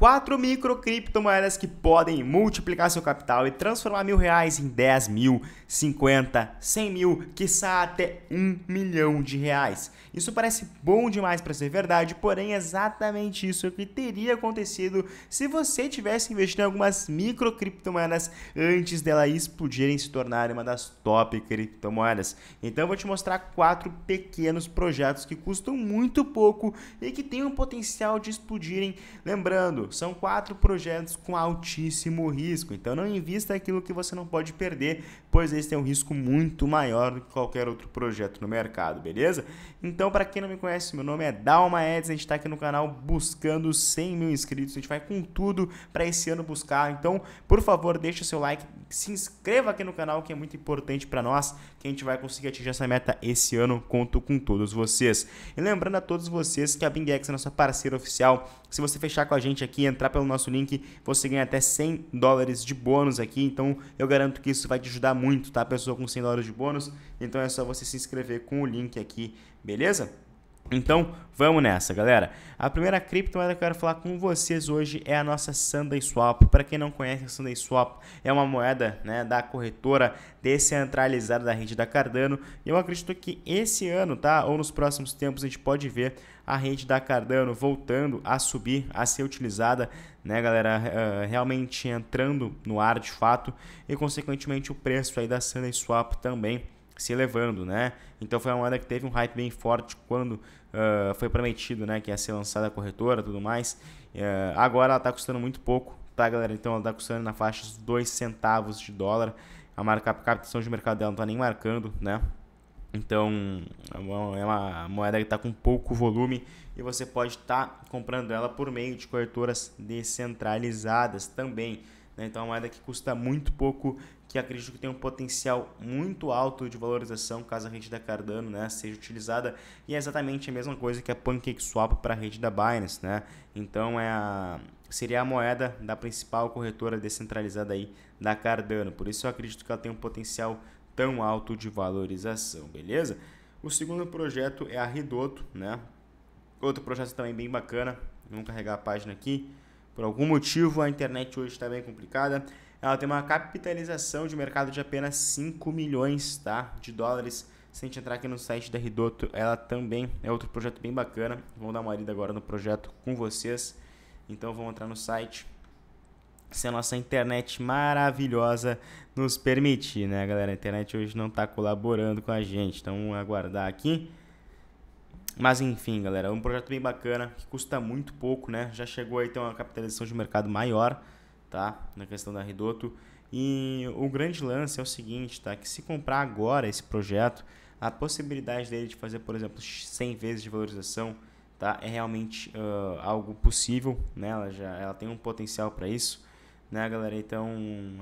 quatro criptomoedas que podem multiplicar seu capital e transformar mil reais em 10 mil, 50, 100 mil, quiçá até um milhão de reais. Isso parece bom demais para ser verdade, porém é exatamente isso é o que teria acontecido se você tivesse investido em algumas criptomoedas antes dela explodirem e se tornarem uma das top criptomoedas. Então eu vou te mostrar quatro pequenos projetos que custam muito pouco e que têm o potencial de explodirem. Lembrando, são quatro projetos com altíssimo risco. Então não invista aquilo que você não pode perder, pois esse tem é um risco muito maior do que qualquer outro projeto no mercado, beleza? Então, para quem não me conhece, meu nome é Dalma Eds, a gente está aqui no canal buscando 100 mil inscritos. A gente vai com tudo para esse ano buscar. Então, por favor, deixa o seu like, se inscreva aqui no canal que é muito importante para nós, que a gente vai conseguir atingir essa meta esse ano. Conto com todos vocês. E lembrando a todos vocês que a Bingex é nossa parceira oficial. Se você fechar com a gente aqui e entrar pelo nosso link, você ganha até 100 dólares de bônus aqui. Então eu garanto que isso vai te ajudar muito, tá? Pessoa com 100 dólares de bônus. Então é só você se inscrever com o link aqui, beleza? Então, vamos nessa, galera. A primeira criptomoeda que eu quero falar com vocês hoje é a nossa Sunday Swap. Para quem não conhece, a Sunday Swap é uma moeda né, da corretora descentralizada da rede da Cardano. E eu acredito que esse ano, tá, ou nos próximos tempos, a gente pode ver a rede da Cardano voltando a subir, a ser utilizada, né, galera, eh, realmente entrando no ar de fato e consequentemente o preço aí da Sunday Swap também se elevando, né? Então foi uma moeda que teve um hype bem forte quando uh, foi prometido, né, que ia ser lançada a corretora, tudo mais. Uh, agora ela está custando muito pouco, tá, galera? Então ela está custando na faixa dos 2 centavos de dólar. A marca a captação de mercado dela não está nem marcando, né? Então é uma é moeda que está com pouco volume e você pode estar tá comprando ela por meio de corretoras descentralizadas também. Né? Então, é uma moeda que custa muito pouco, que acredito que tem um potencial muito alto de valorização caso a rede da Cardano né, seja utilizada. E é exatamente a mesma coisa que a PancakeSwap para a rede da Binance. Né? Então, é a, seria a moeda da principal corretora descentralizada aí da Cardano. Por isso, eu acredito que ela tem um potencial tão alto de valorização, beleza? O segundo projeto é a RedoTo né? Outro projeto também bem bacana. Vamos carregar a página aqui. Por algum motivo, a internet hoje está bem complicada. Ela tem uma capitalização de mercado de apenas 5 milhões tá? de dólares. Se a gente entrar aqui no site da Ridoto, ela também é outro projeto bem bacana. Vamos dar uma olhada agora no projeto com vocês. Então vamos entrar no site. Se a nossa internet maravilhosa nos permitir, né, galera? A internet hoje não está colaborando com a gente. Então vamos aguardar aqui. Mas enfim, galera, é um projeto bem bacana, que custa muito pouco, né? Já chegou aí a ter uma capitalização de mercado maior, tá? Na questão da Ridoto. E o grande lance é o seguinte, tá? Que se comprar agora esse projeto, a possibilidade dele de fazer, por exemplo, 100 vezes de valorização, tá? É realmente uh, algo possível, né? Ela, já, ela tem um potencial para isso, né, galera? Então,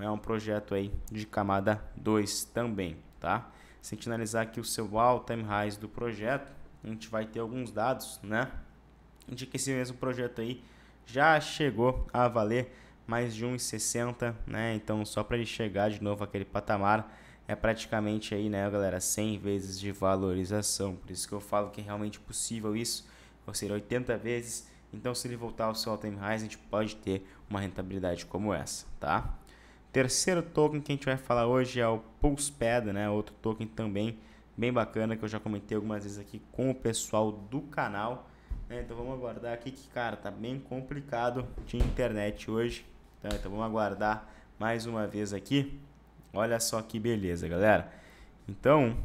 é um projeto aí de camada 2 também, tá? Se a gente analisar aqui o seu all-time highs do projeto, a gente vai ter alguns dados, né? De que esse mesmo projeto aí já chegou a valer mais de 1,60, né? Então, só para ele chegar de novo aquele patamar, é praticamente aí, né, galera, 100 vezes de valorização. Por isso que eu falo que é realmente possível isso, ou seja, 80 vezes. Então, se ele voltar ao seu all-time high, a gente pode ter uma rentabilidade como essa, tá? Terceiro token que a gente vai falar hoje é o Pulse Pad, né? Outro token também bem bacana que eu já comentei algumas vezes aqui com o pessoal do canal. Né? Então vamos aguardar aqui que, cara, tá bem complicado de internet hoje. Tá? Então vamos aguardar mais uma vez aqui. Olha só que beleza, galera. Então,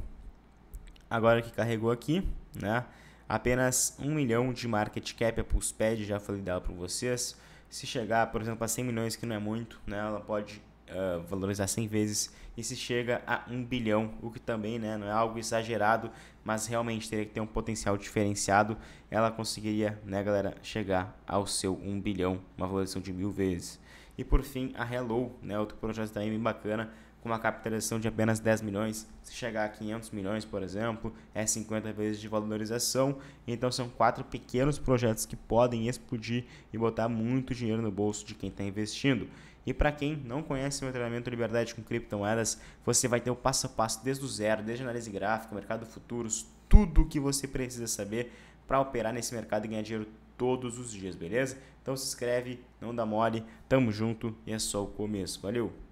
agora que carregou aqui, né? Apenas 1 milhão de market cap a Pulse Pad, já falei dela para vocês. Se chegar, por exemplo, a 100 milhões, que não é muito, né? Ela pode eh, valorizar 100 vezes e se chega a 1 bilhão, o que também né, não é algo exagerado, mas realmente teria que ter um potencial diferenciado. Ela conseguiria, né, galera, chegar ao seu 1 bilhão, uma valorização de mil vezes. E por fim, a Hello, né, outro projeto da bem bacana, com uma capitalização de apenas 10 milhões, se chegar a 500 milhões, por exemplo, é 50 vezes de valorização. Então são quatro pequenos projetos que podem explodir e botar muito dinheiro no bolso de quem está investindo. E para quem não conhece o meu treinamento Liberdade com criptomoedas, você vai ter o passo a passo desde o zero, desde análise gráfica, mercado futuros, tudo o que você precisa saber para operar nesse mercado e ganhar dinheiro todos os dias, beleza? Então se inscreve, não dá mole, tamo junto e é só o começo. Valeu!